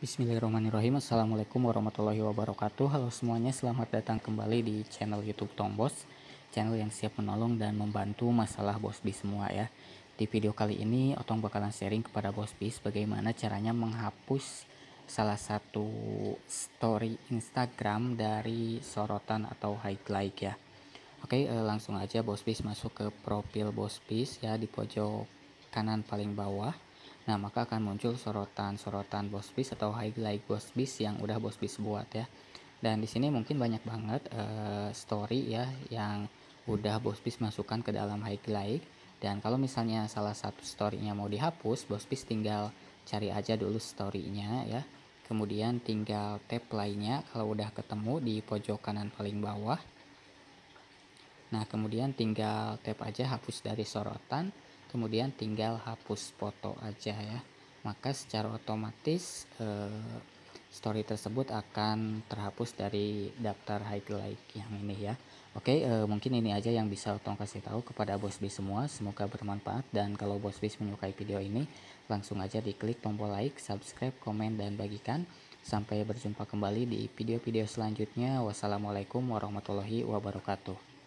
Bismillahirrahmanirrahim Assalamualaikum warahmatullahi wabarakatuh Halo semuanya selamat datang kembali di channel youtube Tong Bos Channel yang siap menolong dan membantu masalah Bos Bis semua ya Di video kali ini Otong bakalan sharing kepada Bos Bis Bagaimana caranya menghapus salah satu story Instagram dari sorotan atau high like ya Oke eh, langsung aja Bos Bis masuk ke profil Bos Bis ya di pojok kanan paling bawah Nah, maka akan muncul sorotan-sorotan bos bis atau highlight bos bis yang udah bos bis buat ya. Dan di sini mungkin banyak banget uh, story ya yang udah bos bis masukkan ke dalam highlight. Dan kalau misalnya salah satu storynya mau dihapus, bos bis tinggal cari aja dulu storynya ya. Kemudian tinggal tap lainnya kalau udah ketemu di pojok kanan paling bawah. Nah, kemudian tinggal tap aja hapus dari sorotan kemudian tinggal hapus foto aja ya maka secara otomatis eh, story tersebut akan terhapus dari daftar highlight yang ini ya oke eh, mungkin ini aja yang bisa Otong kasih tahu kepada bos bis semua semoga bermanfaat dan kalau bos bis menyukai video ini langsung aja diklik tombol like subscribe komen dan bagikan sampai berjumpa kembali di video-video selanjutnya wassalamualaikum warahmatullahi wabarakatuh